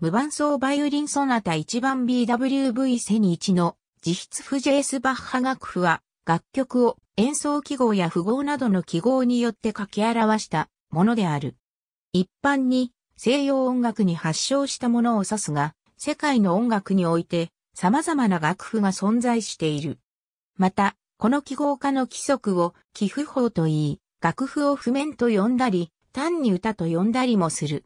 無伴奏バイオリンソナタ1番 BWV セニ1の自筆フジェースバッハ楽譜は楽曲を演奏記号や符号などの記号によって書き表したものである。一般に西洋音楽に発祥したものを指すが、世界の音楽において様々な楽譜が存在している。また、この記号化の規則を寄付法といい、楽譜を譜面と呼んだり、単に歌と呼んだりもする。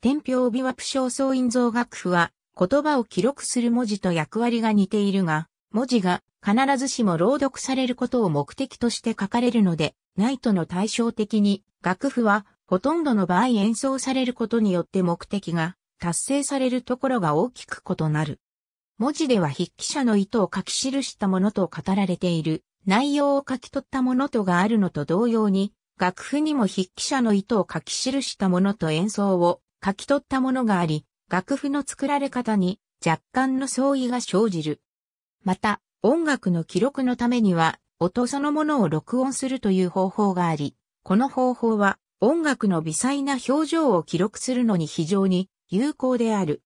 天平帯琶譜小僧院像楽譜は、言葉を記録する文字と役割が似ているが、文字が必ずしも朗読されることを目的として書かれるので、ないとの対照的に、楽譜はほとんどの場合演奏されることによって目的が達成されるところが大きく異なる。文字では筆記者の意図を書き記したものと語られている、内容を書き取ったものとがあるのと同様に、楽譜にも筆記者の意図を書き記したものと演奏を書き取ったものがあり、楽譜の作られ方に若干の相違が生じる。また、音楽の記録のためには、音そのものを録音するという方法があり、この方法は音楽の微細な表情を記録するのに非常に有効である。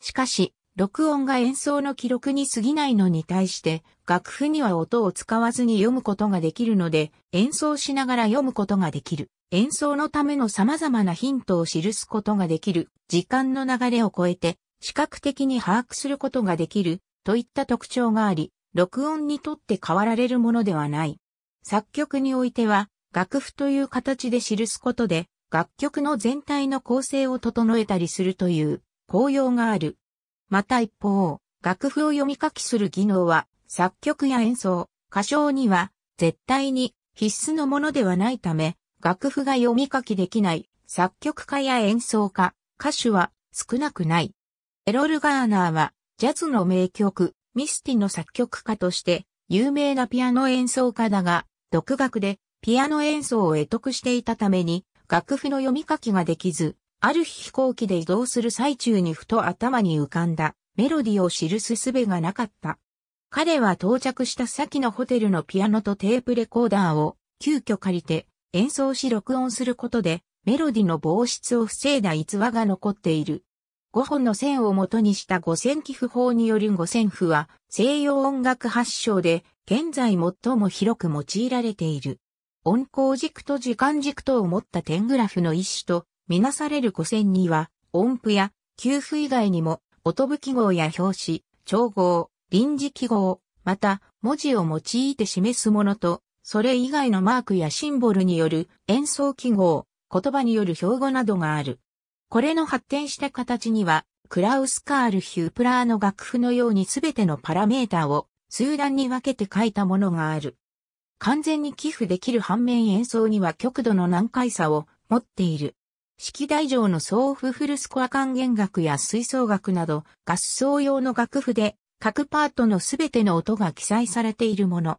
しかし、録音が演奏の記録に過ぎないのに対して、楽譜には音を使わずに読むことができるので、演奏しながら読むことができる。演奏のための様々なヒントを記すことができる、時間の流れを超えて、視覚的に把握することができる、といった特徴があり、録音にとって変わられるものではない。作曲においては、楽譜という形で記すことで、楽曲の全体の構成を整えたりするという、効用がある。また一方、楽譜を読み書きする技能は、作曲や演奏、歌唱には、絶対に必須のものではないため、楽譜が読み書きできない作曲家や演奏家、歌手は少なくない。エロル・ガーナーはジャズの名曲、ミスティの作曲家として有名なピアノ演奏家だが、独学でピアノ演奏を得得していたために楽譜の読み書きができず、ある日飛行機で移動する最中にふと頭に浮かんだメロディを記す術がなかった。彼は到着した先のホテルのピアノとテープレコーダーを急遽借りて演奏し録音することで、メロディの防湿を防いだ逸話が残っている。5本の線を元にした五線寄付法による五線譜は西洋音楽発祥で現在最も広く用いられている。音高軸と時間軸とを持った点グラフの一種とみなされる五線には音符や給付以外にも音符記号や表紙、調号、臨時記号、また文字を用いて示すものとそれ以外のマークやシンボルによる演奏記号、言葉による標語などがある。これの発展した形には、クラウス・カール・ヒュープラーの楽譜のようにすべてのパラメータを数段に分けて書いたものがある。完全に寄付できる反面演奏には極度の難解さを持っている。式台上の総譜フルスコア還元楽や吹奏楽など合奏用の楽譜で各パートのすべての音が記載されているもの。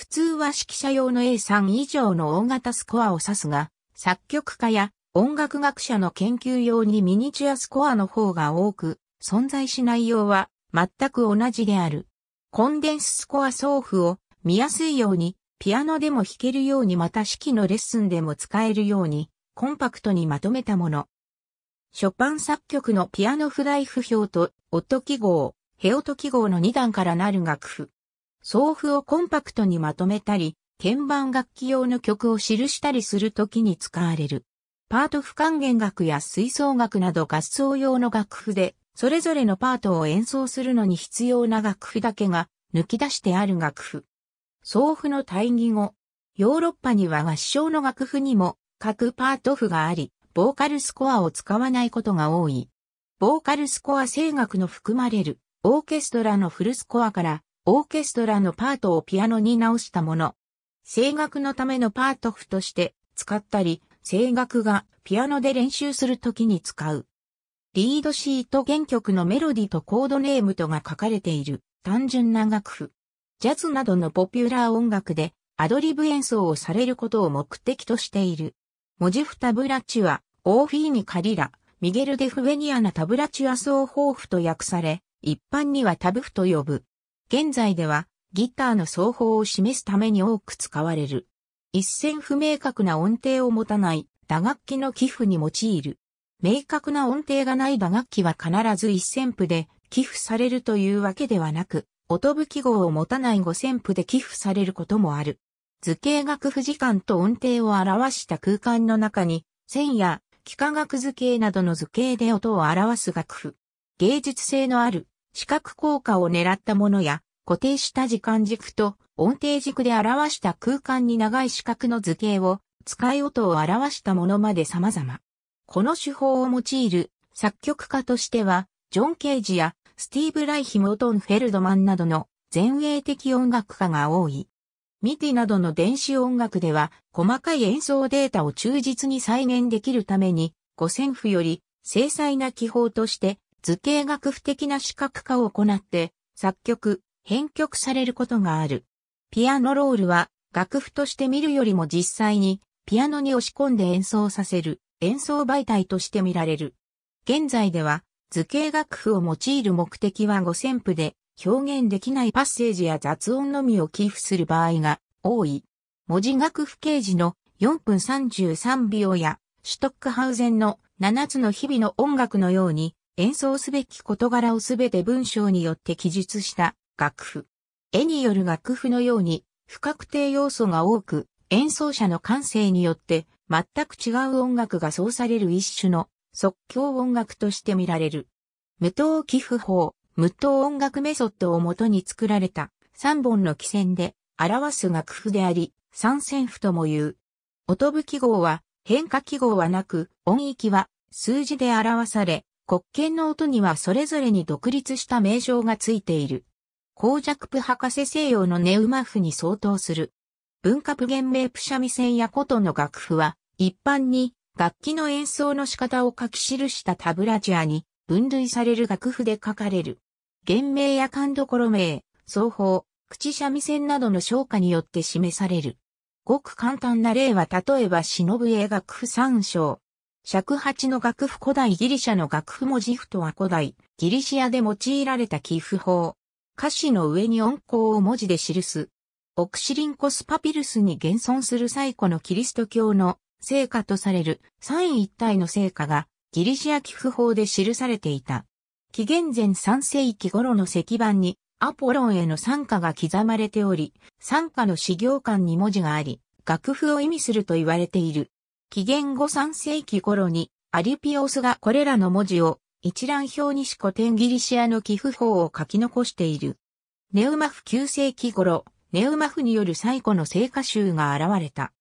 普通は指揮者用の A3 以上の大型スコアを指すが、作曲家や音楽学者の研究用にミニチュアスコアの方が多く、存在しない用は全く同じである。コンデンススコア送付を見やすいように、ピアノでも弾けるようにまた指揮のレッスンでも使えるように、コンパクトにまとめたもの。ショパン作曲のピアノフライフ表と、オット記号、ヘオト記号の2段からなる楽譜。送付をコンパクトにまとめたり、鍵盤楽器用の曲を記したりするときに使われる。パート不還元楽や吹奏楽など合奏用の楽譜で、それぞれのパートを演奏するのに必要な楽譜だけが抜き出してある楽譜。送付の対義語。ヨーロッパには合唱の楽譜にも各パート譜があり、ボーカルスコアを使わないことが多い。ボーカルスコア声楽の含まれるオーケストラのフルスコアからオーケストラのパートをピアノに直したもの。声楽のためのパート譜として使ったり、声楽がピアノで練習するときに使う。リードシート原曲のメロディとコードネームとが書かれている単純な楽譜。ジャズなどのポピュラー音楽でアドリブ演奏をされることを目的としている。モジフ・タブラチュア、オーフィーニ・カリラ、ミゲル・デ・フェニアナ・タブラチュア奏法譜と訳され、一般にはタブ譜と呼ぶ。現在ではギターの奏法を示すために多く使われる。一線不明確な音程を持たない打楽器の寄付に用いる。明確な音程がない打楽器は必ず一線譜で寄付されるというわけではなく、音部記号を持たない五線譜で寄付されることもある。図形楽譜時間と音程を表した空間の中に、線や幾何学図形などの図形で音を表す楽譜。芸術性のある視覚効果を狙ったものや、固定した時間軸と音程軸で表した空間に長い視覚の図形を使い音を表したものまで様々。この手法を用いる作曲家としては、ジョン・ケージやスティーブ・ライヒモトン・フェルドマンなどの前衛的音楽家が多い。ミティなどの電子音楽では、細かい演奏データを忠実に再現できるために、五線譜より精細な気法として図形楽譜的な視覚化を行って、作曲、編曲されることがある。ピアノロールは、楽譜として見るよりも実際に、ピアノに押し込んで演奏させる、演奏媒体として見られる。現在では、図形楽譜を用いる目的は五線譜で、表現できないパッセージや雑音のみを寄付する場合が多い。文字楽譜掲示の4分33秒や、シュトックハウゼンの7つの日々の音楽のように、演奏すべき事柄をすべて文章によって記述した楽譜。絵による楽譜のように不確定要素が多く演奏者の感性によって全く違う音楽がそうされる一種の即興音楽として見られる。無糖寄付法、無糖音楽メソッドをもとに作られた3本の基線で表す楽譜であり、三線譜とも言う。音部記号は変化記号はなく、音域は数字で表され、国権の音にはそれぞれに独立した名称がついている。公弱プ博士西洋のネウマフに相当する。文化部原名プ三味線や琴の楽譜は、一般に楽器の演奏の仕方を書き記したタブラジアに分類される楽譜で書かれる。原名や勘どころ名、奏法、口三味線などの昇華によって示される。ごく簡単な例は例えば忍絵楽譜三章、尺八の楽譜古代ギリシャの楽譜文字フとは古代ギリシアで用いられた寄付法。歌詞の上に音項を文字で記す。オクシリンコスパピルスに現存する最古のキリスト教の聖歌とされる三位一体の聖歌がギリシア寄付法で記されていた。紀元前3世紀頃の石板にアポロンへの参加が刻まれており、参加の資料館に文字があり、楽譜を意味すると言われている。紀元後3世紀頃に、アリピオスがこれらの文字を一覧表にし古典ギリシアの寄付法を書き残している。ネウマフ9世紀頃、ネウマフによる最古の聖歌集が現れた。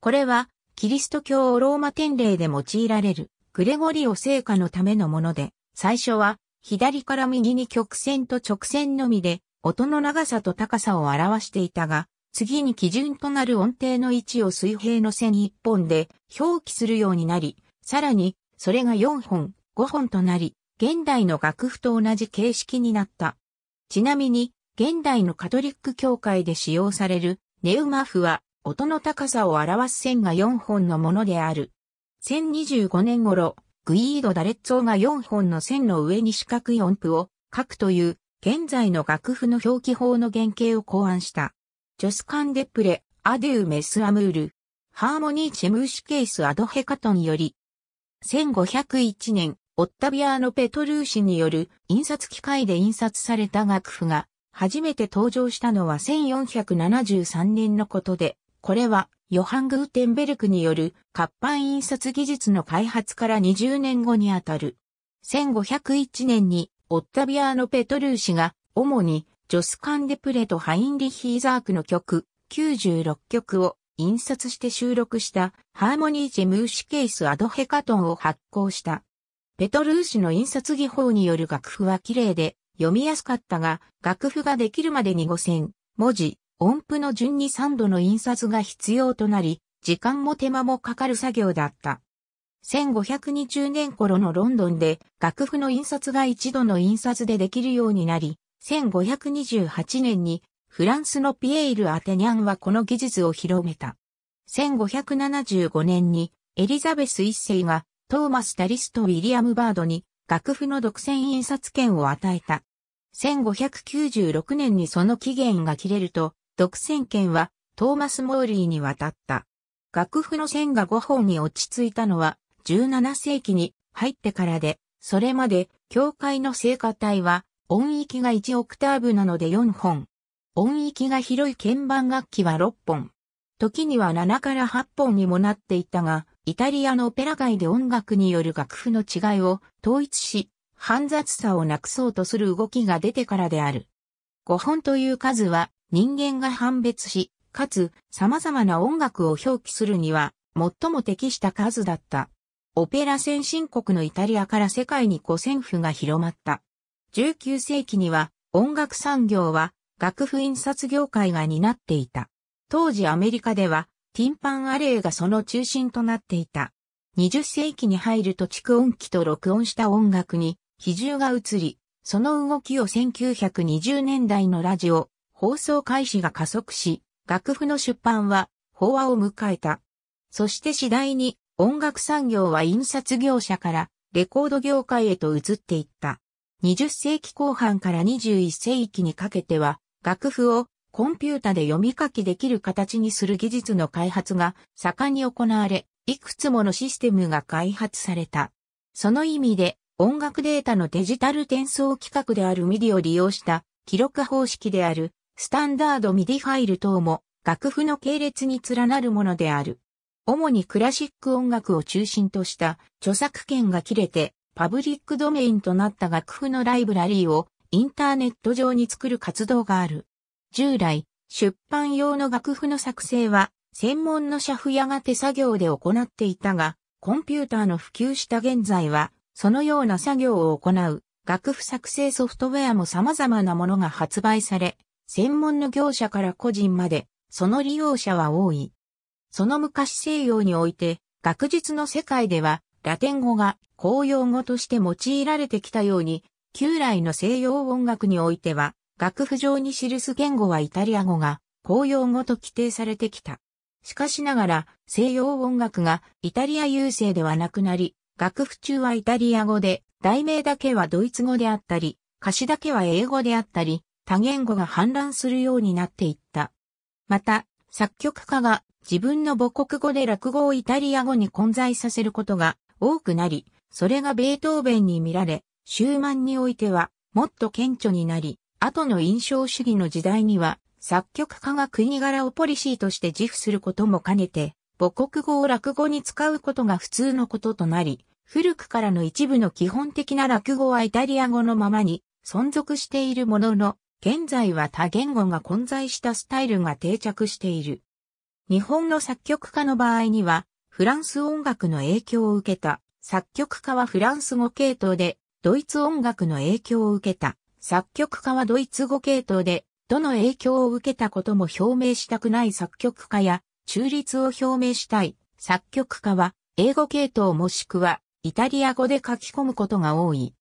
これは、キリスト教ローマ典礼で用いられる、グレゴリオ聖歌のためのもので、最初は、左から右に曲線と直線のみで、音の長さと高さを表していたが、次に基準となる音程の位置を水平の線1本で表記するようになり、さらに、それが4本、5本となり、現代の楽譜と同じ形式になった。ちなみに、現代のカトリック教会で使用されるネウマフは、音の高さを表す線が4本のものである。1025年頃、グイード・ダレッツォが4本の線の上に四角い音符を書くという、現在の楽譜の表記法の原型を考案した。ジョスカンデプレ、アデューメスアムール、ハーモニーチェムーシケースアドヘカトンより、1501年、オッタビアーノ・ペトルーシによる印刷機械で印刷された楽譜が初めて登場したのは1473年のことで、これはヨハン・グーテンベルクによる活版印刷技術の開発から20年後にあたる。1501年にオッタビアーノ・ペトルーシが主にジョス・カンデプレとハインリヒ・ーザークの曲、96曲を印刷して収録したハーモニージェムーシケース・アドヘカトンを発行した。ペトルーシの印刷技法による楽譜は綺麗で読みやすかったが、楽譜ができるまでに5000文字、音符の順に3度の印刷が必要となり、時間も手間もかかる作業だった。1520年頃のロンドンで楽譜の印刷が1度の印刷でできるようになり、1528年にフランスのピエール・アテニャンはこの技術を広めた。1575年にエリザベス一世がトーマス・タリスト・ウィリアム・バードに楽譜の独占印刷権を与えた。1596年にその期限が切れると、独占権はトーマス・モーリーに渡った。楽譜の線が5本に落ち着いたのは17世紀に入ってからで、それまで教会の聖歌隊は音域が1オクターブなので4本。音域が広い鍵盤楽器は6本。時には7から8本にもなっていたが、イタリアのオペラ界で音楽による楽譜の違いを統一し、煩雑さをなくそうとする動きが出てからである。5本という数は人間が判別し、かつ様々な音楽を表記するには最も適した数だった。オペラ先進国のイタリアから世界に5000譜が広まった。19世紀には音楽産業は楽譜印刷業界が担っていた。当時アメリカではティンパンアレイがその中心となっていた。20世紀に入ると蓄音機と録音した音楽に比重が移り、その動きを1920年代のラジオ、放送開始が加速し、楽譜の出版は飽和を迎えた。そして次第に音楽産業は印刷業者からレコード業界へと移っていった。20世紀後半から21世紀にかけては、楽譜をコンピュータで読み書きできる形にする技術の開発が盛んに行われ、いくつものシステムが開発された。その意味で、音楽データのデジタル転送規格である MIDI を利用した記録方式であるスタンダード MIDI ファイル等も楽譜の系列に連なるものである。主にクラシック音楽を中心とした著作権が切れてパブリックドメインとなった楽譜のライブラリーをインターネット上に作る活動がある。従来、出版用の楽譜の作成は、専門の社譜やが手作業で行っていたが、コンピューターの普及した現在は、そのような作業を行う楽譜作成ソフトウェアも様々なものが発売され、専門の業者から個人まで、その利用者は多い。その昔西洋において、学術の世界では、ラテン語が公用語として用いられてきたように、旧来の西洋音楽においては、楽譜上に記す言語はイタリア語が公用語と規定されてきた。しかしながら、西洋音楽がイタリア優勢ではなくなり、楽譜中はイタリア語で、題名だけはドイツ語であったり、歌詞だけは英語であったり、多言語が氾濫するようになっていった。また、作曲家が自分の母国語で落語をイタリア語に混在させることが多くなり、それがベートーベンに見られ、シューマンにおいては、もっと顕著になり、後の印象主義の時代には、作曲家が国柄をポリシーとして自負することも兼ねて、母国語を落語に使うことが普通のこととなり、古くからの一部の基本的な落語はイタリア語のままに存続しているものの、現在は多言語が混在したスタイルが定着している。日本の作曲家の場合には、フランス音楽の影響を受けた作曲家はフランス語系統で、ドイツ音楽の影響を受けた作曲家はドイツ語系統で、どの影響を受けたことも表明したくない作曲家や、中立を表明したい作曲家は、英語系統もしくは、イタリア語で書き込むことが多い。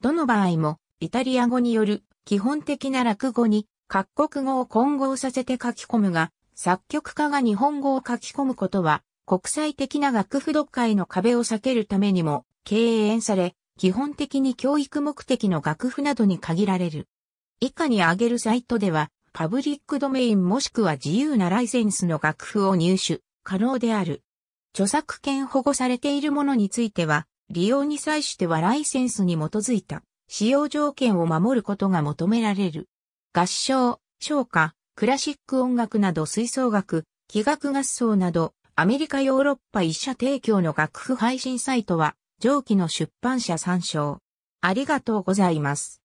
どの場合も、イタリア語による基本的な落語に各国語を混合させて書き込むが、作曲家が日本語を書き込むことは国際的な学府読解の壁を避けるためにも敬遠され、基本的に教育目的の学府などに限られる。以下に挙げるサイトでは、パブリックドメインもしくは自由なライセンスの学府を入手可能である。著作権保護されているものについては、利用に際してはライセンスに基づいた使用条件を守ることが求められる。合唱、唱歌、クラシック音楽など吹奏楽、器楽合奏などアメリカヨーロッパ一社提供の楽譜配信サイトは、上記の出版社参照。ありがとうございます。